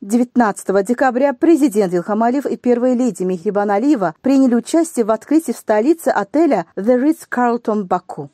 19 декабря президент Илхам Алиев и первая леди Михрибан Алиева приняли участие в открытии в столице отеля The Ritz-Carlton Баку.